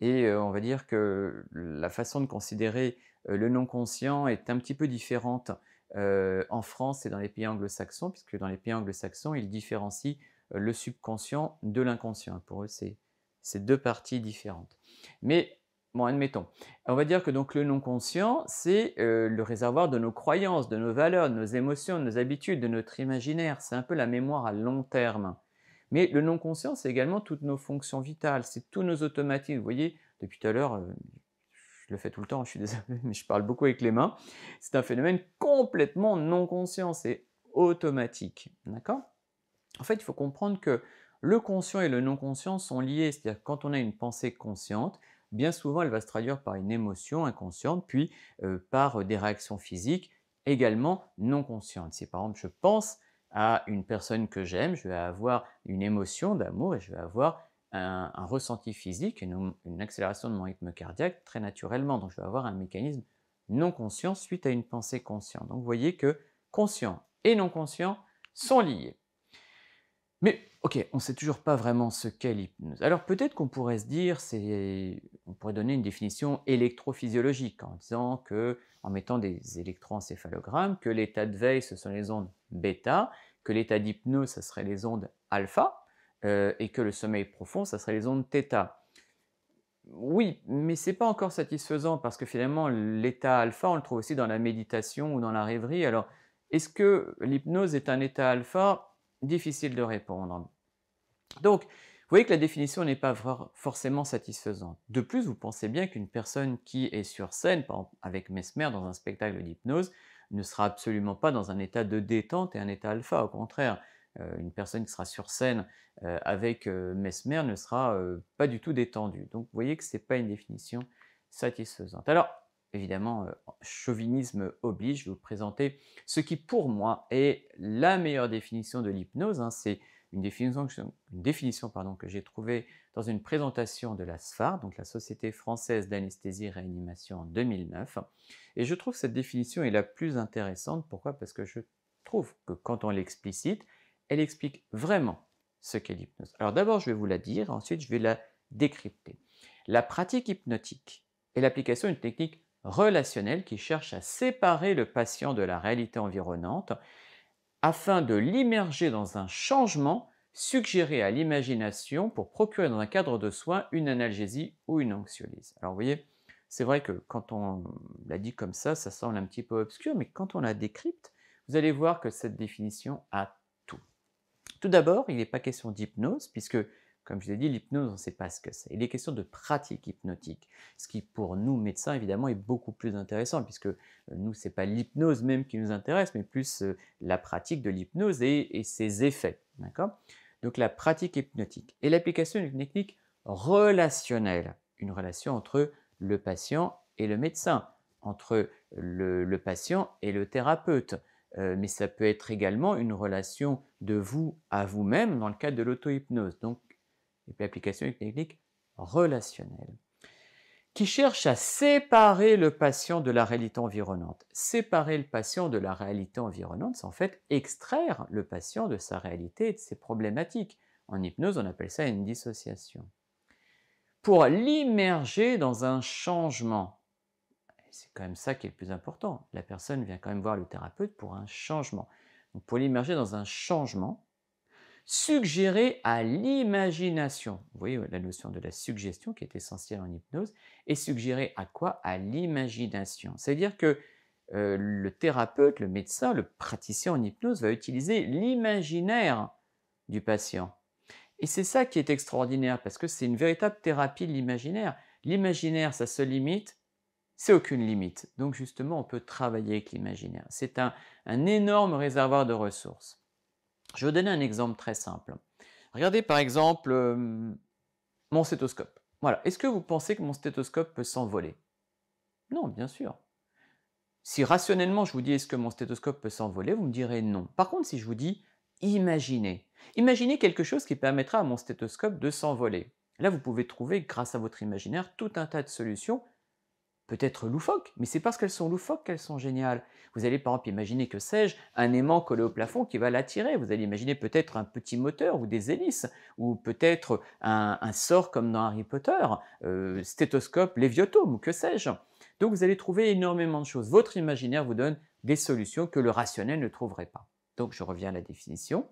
[SPEAKER 1] et euh, on va dire que la façon de considérer euh, le non-conscient est un petit peu différente euh, en France et dans les pays anglo-saxons, puisque dans les pays anglo-saxons, ils différencient euh, le subconscient de l'inconscient. Pour eux, c'est deux parties différentes. Mais bon, admettons. On va dire que donc le non conscient, c'est euh, le réservoir de nos croyances, de nos valeurs, de nos émotions, de nos habitudes, de notre imaginaire. C'est un peu la mémoire à long terme. Mais le non conscient, c'est également toutes nos fonctions vitales, c'est tous nos automatismes. Vous voyez, depuis tout à l'heure, je le fais tout le temps, je suis désolé, <laughs> mais je parle beaucoup avec les mains. C'est un phénomène complètement non conscient, c'est automatique. D'accord En fait, il faut comprendre que le conscient et le non conscient sont liés, c'est-à-dire quand on a une pensée consciente, bien souvent elle va se traduire par une émotion inconsciente, puis euh, par des réactions physiques également non conscientes. Si par exemple je pense à une personne que j'aime, je vais avoir une émotion d'amour et je vais avoir un, ressenti physique, une, une accélération de mon rythme cardiaque très naturellement. Donc je vais avoir un mécanisme non conscient suite à une pensée consciente. Donc vous voyez que conscient et non conscient sont liés. Mais ok, on ne sait toujours pas vraiment ce qu'est l'hypnose. Alors peut-être qu'on pourrait se dire, on pourrait donner une définition électrophysiologique en disant que, en mettant des électroencéphalogrammes, que l'état de veille ce sont les ondes bêta, que l'état d'hypnose ce serait les ondes alpha, euh, et que le sommeil profond, ça serait les ondes θ. Oui, mais ce n'est pas encore satisfaisant parce que finalement l'état alpha, on le trouve aussi dans la méditation ou dans la rêverie. Alors, est-ce que l'hypnose est un état alpha Difficile de répondre. Donc, vous voyez que la définition n'est pas forcément satisfaisante. De plus, vous pensez bien qu'une personne qui est sur scène, avec Mesmer dans un spectacle d'hypnose, ne sera absolument pas dans un état de détente et un état alpha. Au contraire, euh, une personne qui sera sur scène euh, avec euh, Mesmer ne sera pas du tout détendue. Donc vous voyez que ce n'est pas une définition satisfaisante. Alors, évidemment, chauvinisme oblige, je vais vous présenter ce qui pour moi est la meilleure définition de l'hypnose. Hein. C'est une définition, pardon, que j'ai trouvée dans une présentation de la SFAR, donc la Société française d'anesthésie et réanimation en 2009. Et je trouve cette définition est la plus intéressante. Pourquoi Parce que je trouve que quand on l'explicite, elle explique vraiment ce qu'est l'hypnose. Alors d'abord, je vais vous la dire, ensuite je vais la décrypter. La pratique hypnotique est l'application d'une technique relationnelle qui cherche à séparer le patient de la réalité environnante afin de l'immerger dans un changement suggéré à l'imagination pour procurer dans un cadre de soins une analgésie ou une anxiolyse. Alors vous voyez, c'est vrai que quand on la dit comme ça, ça semble un petit peu obscur, mais quand on la décrypte, vous allez voir que cette définition a tout d'abord, il n'est pas question d'hypnose, puisque, comme je l'ai dit, l'hypnose, on ne sait pas ce que c'est. Il est question de pratique hypnotique, ce qui, pour nous, médecins, évidemment, est beaucoup plus intéressant, puisque euh, nous, ce n'est pas l'hypnose même qui nous intéresse, mais plus euh, la pratique de l'hypnose et, ses effets. Donc, la pratique hypnotique. Et l'application d'une technique relationnelle, une relation entre le patient et le médecin, entre le patient et le thérapeute, euh, mais ça peut être également une relation de vous à vous-même dans le cadre de l'auto-hypnose. Donc, l'application est technique relationnelle qui cherche à séparer le patient de la réalité environnante. Séparer le patient de la réalité environnante, c'est en fait extraire le patient de sa réalité et de ses problématiques. En hypnose, on appelle ça une dissociation. Pour l'immerger dans un changement, c'est quand même ça qui est le plus important. La personne vient quand même voir le thérapeute pour un changement. Donc pour l'immerger dans un changement, suggérer à l'imagination. Vous voyez la notion de la suggestion qui est essentielle en hypnose. Et suggérer à quoi À l'imagination. C'est-à-dire que euh, le thérapeute, le médecin, le praticien en hypnose va utiliser l'imaginaire du patient. Et c'est ça qui est extraordinaire parce que c'est une véritable thérapie de l'imaginaire. L'imaginaire, ça se limite c'est aucune limite. Donc justement, on peut travailler avec l'imaginaire. C'est un, énorme réservoir de ressources. Je vais vous donner un exemple très simple. Regardez par exemple euh, mon stéthoscope. Voilà. Est-ce que vous pensez que mon stéthoscope peut s'envoler Non, bien sûr. Si rationnellement je vous dis est-ce que mon stéthoscope peut s'envoler, vous me direz non. Par contre, si je vous dis imaginez, imaginez quelque chose qui permettra à mon stéthoscope de s'envoler. Là, vous pouvez trouver, grâce à votre imaginaire, tout un tas de solutions peut-être loufoques, mais c'est parce qu'elles sont loufoques qu'elles sont géniales. Vous allez par exemple imaginer, que sais-je, un aimant collé au plafond qui va l'attirer. Vous allez imaginer peut-être un petit moteur ou des hélices, ou peut-être un, sort comme dans Harry Potter, euh, stéthoscope, léviotome, ou que sais-je. Donc vous allez trouver énormément de choses. Votre imaginaire vous donne des solutions que le rationnel ne trouverait pas. Donc je reviens à la définition.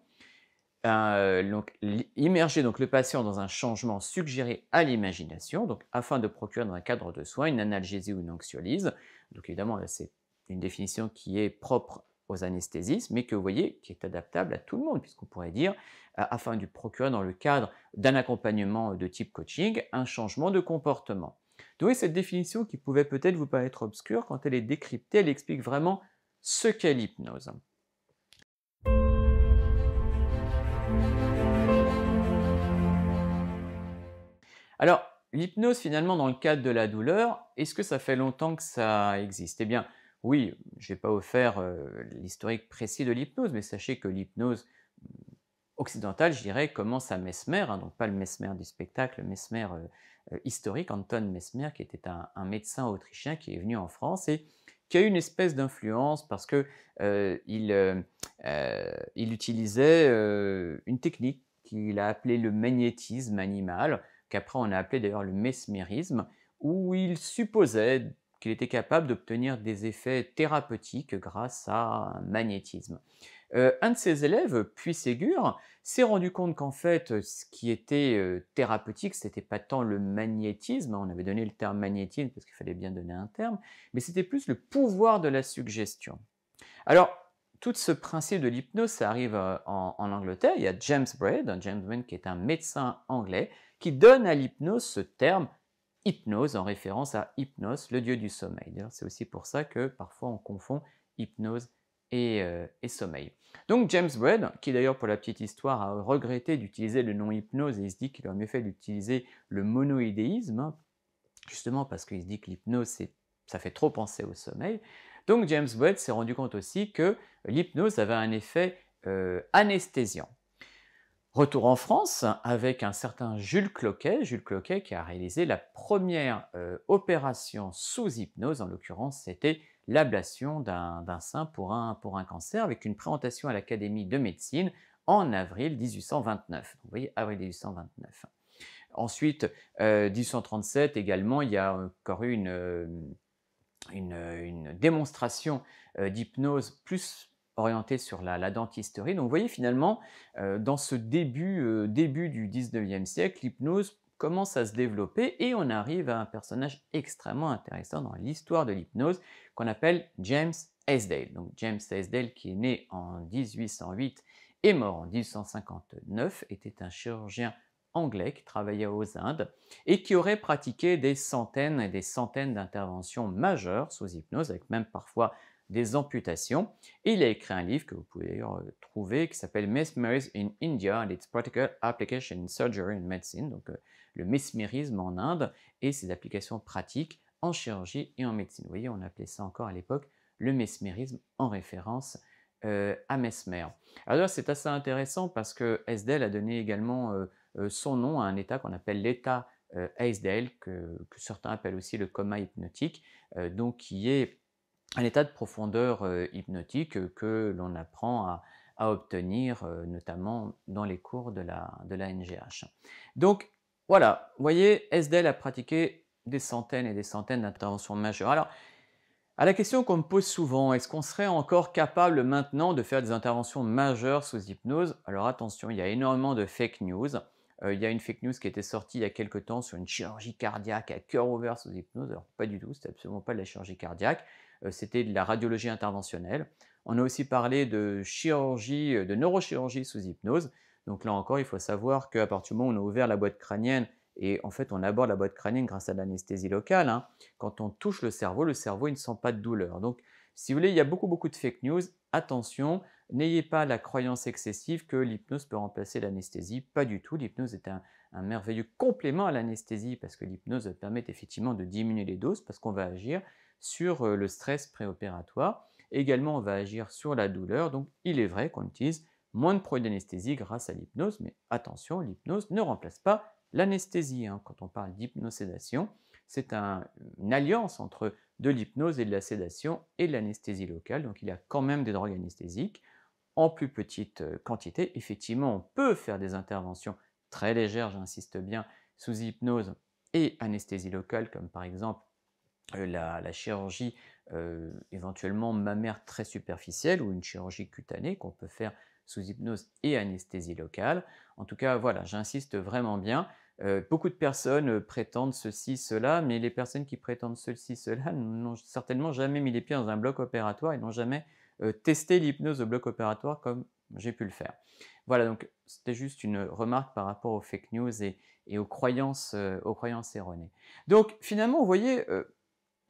[SPEAKER 1] Euh, donc, immerger donc, le patient dans un changement suggéré à l'imagination, donc afin de procurer dans un cadre de soins une analgésie ou une anxiolyse. Donc évidemment, c'est une définition qui est propre aux anesthésistes, mais que vous voyez qui est adaptable à tout le monde, puisqu'on pourrait dire, euh, afin de procurer dans le cadre d'un accompagnement de type coaching, un changement de comportement. Donc cette définition qui pouvait peut-être vous paraître obscure, quand elle est décryptée, elle explique vraiment ce qu'est l'hypnose. Alors, l'hypnose, finalement, dans le cadre de la douleur, est-ce que ça fait longtemps que ça existe Eh bien, oui, je n'ai pas offert euh, l'historique précis de l'hypnose, mais sachez que l'hypnose mm, occidentale, je dirais, commence à Mesmer, hein, donc pas le Mesmer du spectacle, le Mesmer euh, euh, historique, Anton Mesmer, qui était un, médecin autrichien qui est venu en France et qui a eu une espèce d'influence parce que il, utilisait une technique qu'il a appelée le magnétisme animal, qu'après on a appelé d'ailleurs le mesmérisme, où il supposait qu'il était capable d'obtenir des effets thérapeutiques grâce à un magnétisme. Euh, un de ses élèves, puis Ségur, s'est rendu compte qu'en fait, ce qui était euh, thérapeutique, thérapeutique, n'était pas tant le magnétisme, hein, on avait donné le terme magnétisme parce qu'il fallait bien donner un terme, mais c'était plus le pouvoir de la suggestion. Alors, tout ce principe de l'hypnose, ça arrive euh, en, en, Angleterre. Il y a James Braid, James Braid qui est un médecin anglais, qui donne à l'hypnose ce terme hypnose en référence à Hypnos, le dieu du sommeil. c'est aussi pour ça que parfois on confond hypnose euh, et, sommeil. Donc James Webb, qui d'ailleurs pour la petite histoire a regretté d'utiliser le nom hypnose et il se dit qu'il aurait mieux fait d'utiliser le monoïdéisme, hein, justement parce qu'il se dit que l'hypnose ça fait trop penser au sommeil. Donc James Webb s'est rendu compte aussi que l'hypnose avait un effet euh, anesthésiant. Retour en France avec un certain Jules Cloquet, Jules Cloquet qui a réalisé la première euh, opération sous hypnose, en l'occurrence c'était l'ablation d'un sein pour un, cancer, avec une présentation à l'Académie de médecine en avril 1829. Vous voyez, avril 1829. Ensuite, 1837 euh, également, il y a encore eu une euh, démonstration d'hypnose plus orienté sur la, dentisterie. Donc vous voyez finalement, euh, dans ce début, euh, début du 19e siècle, l'hypnose commence à se développer et on arrive à un personnage extrêmement intéressant dans l'histoire de l'hypnose qu'on appelle James Esdale. Donc James Esdale qui est né en 1808 et mort en 1859 était un chirurgien anglais qui travaillait aux Indes et qui aurait pratiqué des centaines et des centaines d'interventions majeures sous hypnose, avec même parfois des amputations. il a écrit un livre que vous pouvez d'ailleurs euh, trouver qui s'appelle Mesmerism in India and its Practical Application in Surgery and Medicine, donc euh, le mesmérisme en Inde et ses applications pratiques en chirurgie et en médecine. Vous voyez, on appelait ça encore à l'époque le mesmérisme en référence euh, à Mesmer. Alors c'est assez intéressant parce que Esdel a donné également son nom à un état qu'on appelle l'état Esdel, que, que, certains appellent aussi le coma hypnotique, donc qui est un état de profondeur euh, hypnotique euh, que l'on apprend à, obtenir, euh, notamment dans les cours de la, de NGH. Donc voilà, vous voyez, SDEL a pratiqué des centaines et des centaines d'interventions majeures. Alors, à la question qu'on me pose souvent, est-ce qu'on serait encore capable maintenant de faire des interventions majeures sous hypnose Alors attention, il y a énormément de fake news. il y a une fake news qui était sortie il y a quelques temps sur une chirurgie cardiaque à cœur ouvert sous hypnose. Alors pas du tout, c'est absolument pas de la chirurgie cardiaque. Euh, c'était de la radiologie interventionnelle. On a aussi parlé de chirurgie, euh, de neurochirurgie sous hypnose. Donc là encore, il faut savoir qu'à partir du moment où on a ouvert la boîte crânienne, et en fait on aborde la boîte crânienne grâce à l'anesthésie locale, hein, quand on touche le cerveau, le cerveau ne sent pas de douleur. Donc si vous voulez, il y a beaucoup beaucoup de fake news. Attention, n'ayez pas la croyance excessive que l'hypnose peut remplacer l'anesthésie. Pas du tout. L'hypnose est un, merveilleux complément à l'anesthésie parce que l'hypnose permet effectivement de diminuer les doses parce qu'on va agir sur euh, le stress préopératoire. Également, on va agir sur la douleur. Donc, il est vrai qu'on utilise moins de produits d'anesthésie grâce à l'hypnose, mais attention, l'hypnose ne remplace pas l'anesthésie. Hein. Quand on parle d'hypnosédation, c'est une alliance entre de l'hypnose et de la sédation et de l'anesthésie locale. Donc, il y a quand même des drogues anesthésiques en plus petite euh, quantité. Effectivement, on peut faire des interventions très légères, j'insiste bien, sous hypnose et anesthésie locale, comme par exemple euh, la, chirurgie euh, éventuellement mammaire très superficielle ou une chirurgie cutanée qu'on peut faire sous hypnose et anesthésie locale. En tout cas, voilà, j'insiste vraiment bien. Euh, beaucoup de personnes prétendent ceci, cela, mais les personnes qui prétendent ceci, cela <laughs> n'ont certainement jamais mis les pieds dans un bloc opératoire et n'ont jamais testé l'hypnose au bloc opératoire comme j'ai pu le faire. Voilà, donc c'était juste une remarque par rapport aux fake news et, aux, croyances, aux croyances erronées. Donc finalement, vous voyez,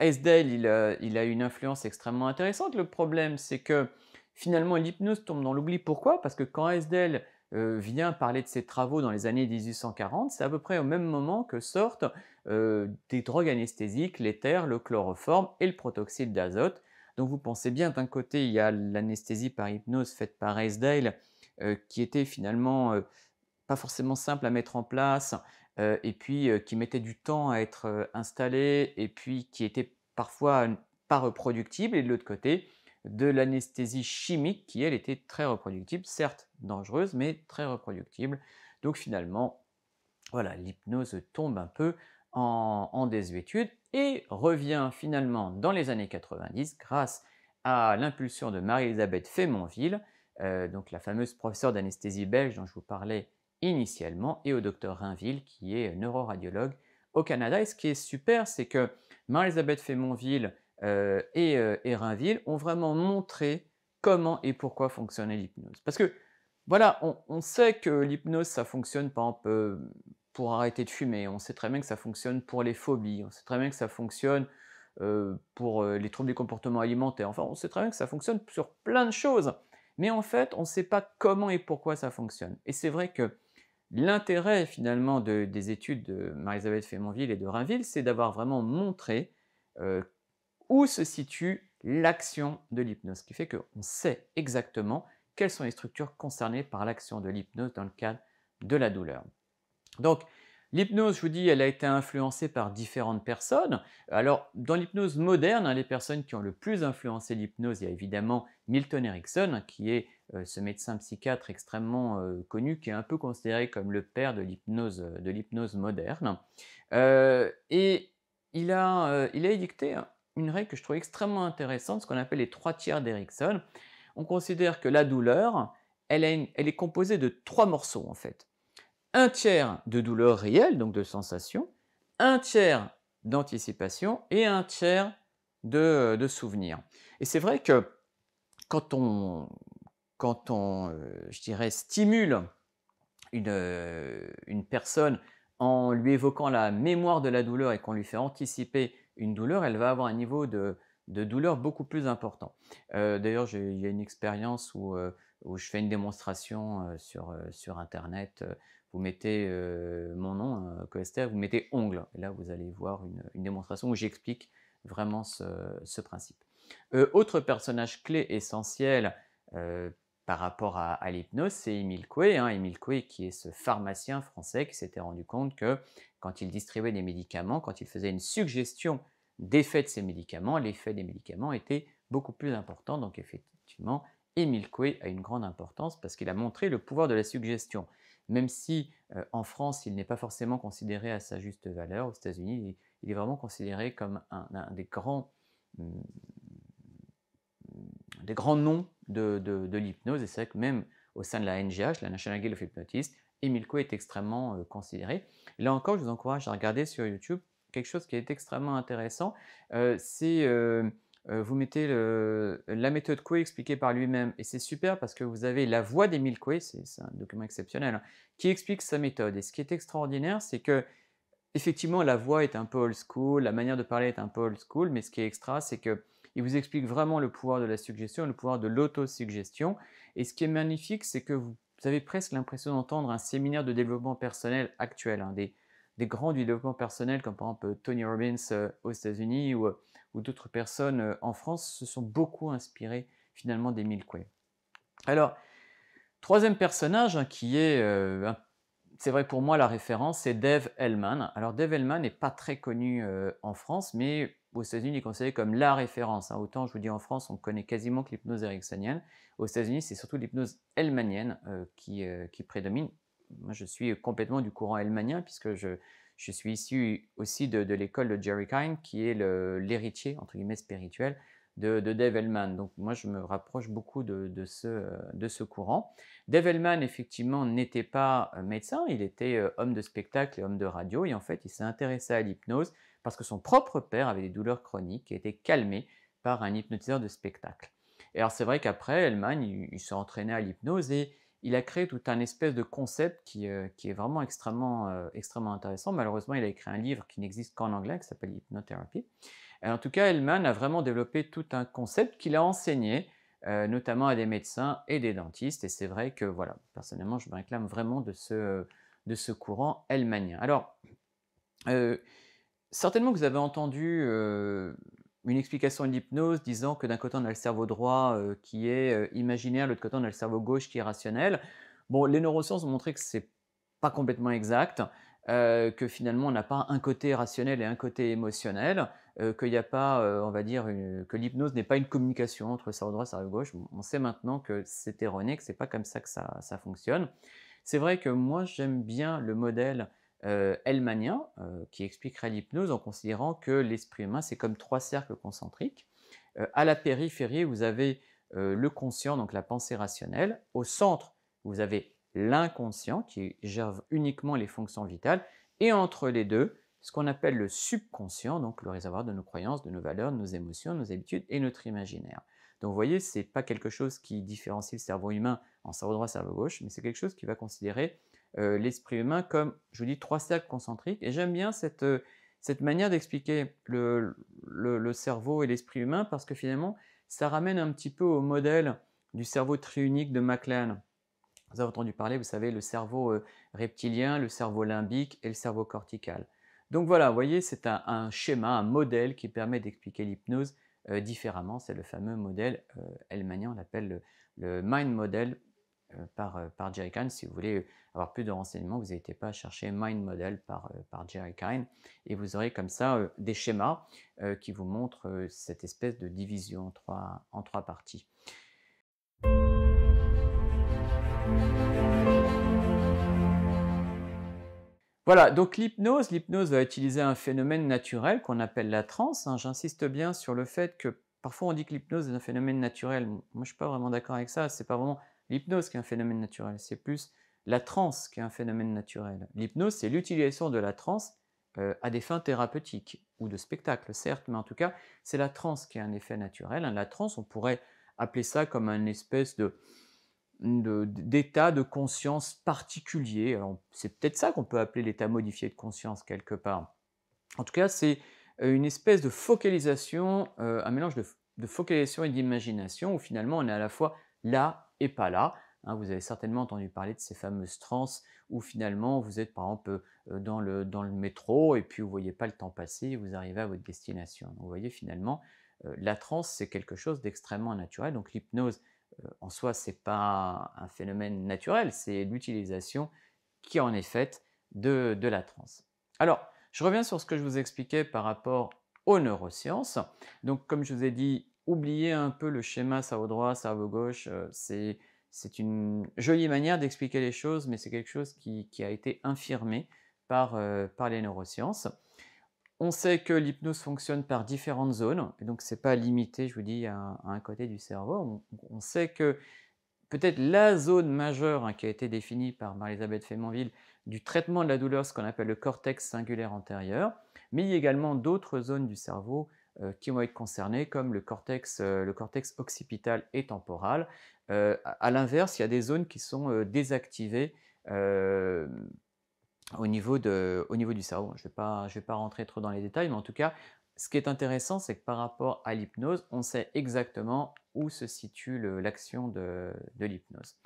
[SPEAKER 1] Esdale, il a, une influence extrêmement intéressante. Le problème, c'est que finalement, l'hypnose tombe dans l'oubli. Pourquoi Parce que quand Esdale euh, vient parler de ses travaux dans les années 1840, c'est à peu près au même moment que sortent euh, des drogues anesthésiques, l'éther, le chloroforme et le protoxyde d'azote. Donc vous pensez bien, d'un côté, il y a l'anesthésie par hypnose faite par Esdale, euh, qui était finalement pas forcément simple à mettre en place, euh, et puis euh, qui mettait du temps à être euh, installé, et puis qui était parfois pas reproductible. et de l'autre côté, de l'anesthésie chimique qui, elle, était très reproductible, certes dangereuse, mais très reproductible. Donc finalement, voilà, l'hypnose tombe un peu en, désuétude et revient finalement dans les années 90 grâce à l'impulsion de Marie-Elisabeth Fémonville, donc la fameuse professeure d'anesthésie belge dont je vous parlais initialement et au docteur Rainville qui est euh, neuroradiologue au Canada. Et ce qui est super, c'est que Marie-Elisabeth Fémonville euh, et, euh, et, Rainville ont vraiment montré comment et pourquoi fonctionnait l'hypnose. Parce que voilà, on, on sait que l'hypnose, ça fonctionne par exemple pour arrêter de fumer, on sait très bien que ça fonctionne pour les phobies, on sait très bien que ça fonctionne pour les troubles du comportement alimentaire, enfin on sait très bien que ça fonctionne sur plein de choses. Mais en fait, on ne sait pas comment et pourquoi ça fonctionne. Et c'est vrai que L'intérêt finalement des études de Marie-Isabelle Fémonville et de Rainville, c'est d'avoir vraiment montré euh, où se situe l'action de l'hypnose, ce qui fait qu'on sait exactement quelles sont les structures concernées par l'action de l'hypnose dans le cadre de la douleur. Donc, L'hypnose, je vous dis, elle a été influencée par différentes personnes. Alors, dans l'hypnose moderne, hein, les personnes qui ont le plus influencé l'hypnose, il y a évidemment Milton Erickson, qui est euh, ce médecin psychiatre extrêmement euh, connu, qui est un peu considéré comme le père de l'hypnose euh, moderne. et il a, il édicté une règle que je trouve extrêmement intéressante, ce qu'on appelle les trois tiers d'Erickson. On considère que la douleur, elle est composée de trois morceaux en fait un tiers de douleur réelle, donc de sensation, un tiers d'anticipation et un tiers de, souvenir. Et c'est vrai que quand on, euh, je dirais, stimule euh, une, personne en lui évoquant la mémoire de la douleur et qu'on lui fait anticiper une douleur, elle va avoir un niveau de, douleur beaucoup plus important. Euh, d'ailleurs, il y a une expérience où, je fais une démonstration sur Internet vous mettez euh, mon nom, hein, Coester, vous mettez ongle. Et là, vous allez voir une, démonstration où j'explique vraiment ce, principe. Euh, autre personnage clé essentiel euh, par rapport à, l'hypnose, c'est Émile Coué. Hein, Émile Coué qui est ce pharmacien français qui s'était rendu compte que quand il distribuait des médicaments, quand il faisait une suggestion d'effet de ces médicaments, l'effet des médicaments était beaucoup plus important. Donc effectivement, Émile Coué a une grande importance parce qu'il a montré le pouvoir de la suggestion même si en France, il n'est pas forcément considéré à sa juste valeur, aux États-Unis, il, est vraiment considéré comme un, des grands mmh, mmh, des grands noms de, de, l'hypnose, et c'est vrai que même au sein de la NGH, la National Guild of Hypnotists, Coe est extrêmement considéré. là encore, je vous encourage à regarder sur YouTube quelque chose qui est extrêmement intéressant, c'est euh, vous mettez la méthode Quay expliquée par lui-même, et c'est super parce que vous avez la voix d'Émile Coué, c'est un document exceptionnel, hein, qui explique sa méthode. Et ce qui est extraordinaire, c'est que effectivement, la voix est un peu old school, la manière de parler est un peu old school, mais ce qui est extra, c'est que il vous explique vraiment le pouvoir de la suggestion, le pouvoir de l'autosuggestion. Et ce qui est magnifique, c'est que vous avez presque l'impression d'entendre un séminaire de développement personnel actuel, hein, des, grands du développement personnel, comme par exemple Tony Robbins euh, aux États-Unis ou euh, ou d'autres personnes euh, en France se sont beaucoup inspirées finalement d'Emile Coué. Alors, troisième personnage hein, qui est, euh, c'est vrai pour moi la référence, c'est Dave Hellman. Alors Dave Hellman n'est pas très connu euh, en France, mais aux États-Unis, il est considéré comme la référence. Hein. Autant je vous dis en France, on connaît quasiment que l'hypnose ericksonienne. Aux États-Unis, c'est surtout l'hypnose hellmanienne qui, qui prédomine moi, je suis complètement du courant hellmanien puisque je, je suis issu aussi de, l'école de Jerry Kine, qui est l'héritier, entre guillemets, spirituel de, Dave Elman. Donc moi, je me rapproche beaucoup de, euh, ce, courant. Dave Elman, effectivement, n'était pas euh, médecin, il était euh, homme de spectacle et homme de radio, et en fait, il s'est intéressé à l'hypnose parce que son propre père avait des douleurs chroniques et était calmé par un hypnotiseur de spectacle. Et alors c'est vrai qu'après, Elman, il, il s'est entraîné à l'hypnose et il a créé tout un espèce de concept qui, euh, est vraiment extrêmement, euh, extrêmement intéressant. Malheureusement, il a écrit un livre qui n'existe qu'en anglais, qui s'appelle hypnothérapie en tout cas, Hellman a vraiment développé tout un concept qu'il a enseigné, euh, notamment à des médecins et des dentistes. Et c'est vrai que, voilà, personnellement, je me réclame vraiment de ce, de ce courant Hellmanien. Alors, certainement que vous avez entendu une explication de l'hypnose disant que d'un côté on a le cerveau droit euh, qui est euh, imaginaire, de l'autre côté on a le cerveau gauche qui est rationnel. Bon, les neurosciences ont montré que ce n'est pas complètement exact, euh, que finalement on n'a pas un côté rationnel et un côté émotionnel, qu'il n'y a pas, on va dire, que l'hypnose n'est pas une communication entre cerveau droit et cerveau gauche. On sait maintenant que c'est erroné, que c'est pas comme ça que ça fonctionne. C'est vrai que moi j'aime bien le modèle euh, euh, qui expliquerait l'hypnose en considérant que l'esprit humain, c'est comme trois cercles concentriques. Euh, à la périphérie, vous avez euh, le conscient, donc la pensée rationnelle. Au centre, vous avez l'inconscient, qui gère uniquement les fonctions vitales. Et entre les deux, ce qu'on appelle le subconscient, donc le réservoir de nos croyances, de nos valeurs, de nos émotions, de nos habitudes et notre imaginaire. Donc vous voyez, ce n'est pas quelque chose qui différencie le cerveau humain en cerveau droit, cerveau gauche, mais c'est quelque chose qui va considérer euh, l'esprit humain comme, je vous dis, trois cercles concentriques. Et j'aime bien cette, euh, manière d'expliquer le, cerveau et l'esprit humain parce que finalement, ça ramène un petit peu au modèle du cerveau triunique de MacLean. Vous avez entendu parler, vous savez, le cerveau euh, reptilien, le cerveau limbique et le cerveau cortical. Donc voilà, vous voyez, c'est un, schéma, un modèle qui permet d'expliquer l'hypnose différemment. C'est le fameux modèle, on l'appelle le mind model euh, par, euh, par Jerry Si vous voulez avoir plus de renseignements, vous n'hésitez pas à chercher Mind Model par, euh, par Jerry et vous aurez comme ça des schémas qui vous montrent cette espèce de division en trois, parties. Voilà, donc l'hypnose, l'hypnose va utiliser un phénomène naturel qu'on appelle la transe. Hein. J'insiste bien sur le fait que parfois on dit que l'hypnose est un phénomène naturel. Moi, je suis pas vraiment d'accord avec ça. C'est pas vraiment l'hypnose qui est un phénomène naturel, c'est plus la transe qui est un phénomène naturel. L'hypnose, c'est l'utilisation de la transe euh, à des fins thérapeutiques ou de spectacle, certes, mais en tout cas, c'est la transe qui a un effet naturel. La transe, on pourrait appeler ça comme un espèce de d'état de, conscience particulier. C'est peut-être ça qu'on peut appeler l'état modifié de conscience quelque part. En tout cas, c'est euh, une espèce de focalisation, euh, un mélange de, de focalisation et d'imagination où finalement on est à la fois là et pas là. Hein. vous avez certainement entendu parler de ces fameuses trans où finalement vous êtes par exemple euh, dans le, dans le métro et puis vous voyez pas le temps passer vous arrivez à votre destination. vous voyez finalement, euh, la transe c'est quelque chose d'extrêmement naturel. Donc l'hypnose euh, en soi c'est pas un phénomène naturel, c'est l'utilisation qui en est faite de, de la transe. Alors, je reviens sur ce que je vous expliquais par rapport aux neurosciences. Donc, comme je vous ai dit, oublier un peu le schéma cerveau droit, cerveau gauche. Euh, c'est une jolie manière d'expliquer les choses, mais c'est quelque chose qui, a été infirmé euh, par, les neurosciences. On sait que l'hypnose fonctionne par différentes zones, donc ce n'est pas limité, je vous dis, à, un côté du cerveau. On, sait que peut-être la zone majeure hein, qui a été définie par Marie-Elisabeth Fémonville du traitement de la douleur, ce qu'on appelle le cortex singulaire antérieur, mais il y a également d'autres zones du cerveau euh, qui vont être concernés, comme le cortex, euh, le cortex occipital et temporal. Euh, à l'inverse, il y a des zones qui sont désactivées au niveau, de, au niveau, du cerveau. Je ne vais, vais, pas rentrer trop dans les détails, mais en tout cas, ce qui est intéressant, c'est que par rapport à l'hypnose, on sait exactement où se situe l'action de l'hypnose.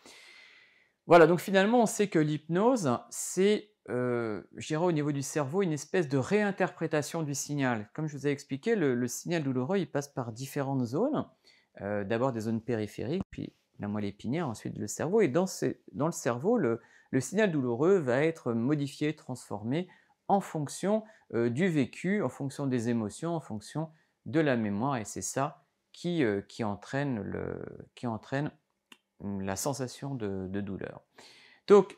[SPEAKER 1] Voilà, donc finalement, on sait que l'hypnose, c'est euh, au niveau du cerveau, une espèce de réinterprétation du signal. Comme je vous ai expliqué, le, signal douloureux, il passe par différentes zones. Euh, d'abord des zones périphériques, puis la moelle épinière, ensuite le cerveau. Et dans, dans le cerveau, le, signal douloureux va être modifié, transformé en fonction euh, du vécu, en fonction des émotions, en fonction de la mémoire. Et c'est ça qui, euh, entraîne le, qui entraîne la sensation de, de douleur. Donc,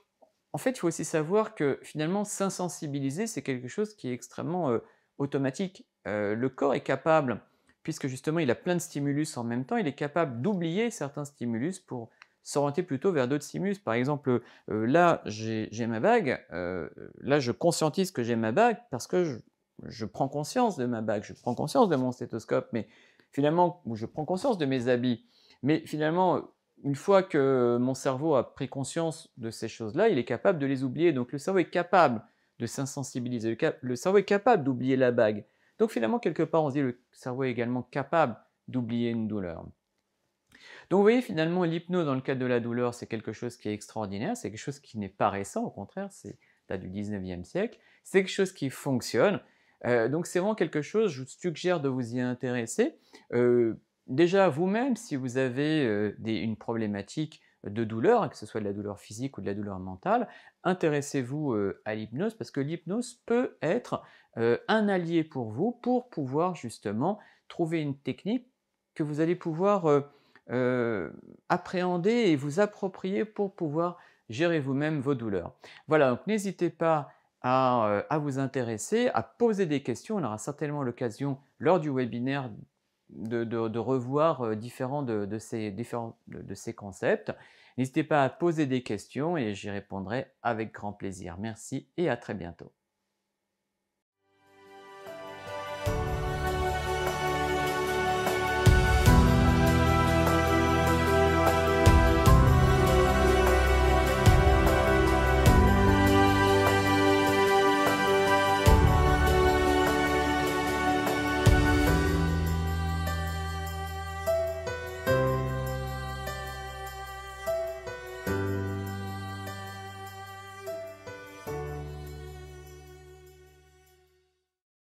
[SPEAKER 1] en fait, il faut aussi savoir que finalement, s'insensibiliser, c'est quelque chose qui est extrêmement euh, automatique. Euh, le corps est capable, puisque justement il a plein de stimulus en même temps, il est capable d'oublier certains stimulus pour s'orienter plutôt vers d'autres stimulus. Par exemple, euh, là, j'ai ma bague, là, je conscientise que j'ai ma bague parce que je, je prends conscience de ma bague, je prends conscience de mon stéthoscope, mais finalement, je prends conscience de mes habits. Mais finalement, une fois que mon cerveau a pris conscience de ces choses-là, il est capable de les oublier. Donc le cerveau est capable de s'insensibiliser. Le, cerveau est capable d'oublier la bague. Donc finalement, quelque part, on se dit le cerveau est également capable d'oublier une douleur. Donc vous voyez, finalement, l'hypnose dans le cadre de la douleur, c'est quelque chose qui est extraordinaire, c'est quelque chose qui n'est pas récent, au contraire, c'est du 19e siècle, c'est quelque chose qui fonctionne. Euh, donc c'est vraiment quelque chose, je vous suggère de vous y intéresser. Euh, déjà vous-même, si vous avez euh, une problématique de douleur, hein, que ce soit de la douleur physique ou de la douleur mentale, intéressez-vous euh, à l'hypnose parce que l'hypnose peut être euh, un allié pour vous pour pouvoir justement trouver une technique que vous allez pouvoir appréhender et vous approprier pour pouvoir gérer vous-même vos douleurs. Voilà, donc n'hésitez pas à, à vous intéresser, à poser des questions. On aura certainement l'occasion lors du webinaire de, revoir euh, différents de ces concepts. N'hésitez pas à poser des questions et j'y répondrai avec grand plaisir. Merci et à très bientôt.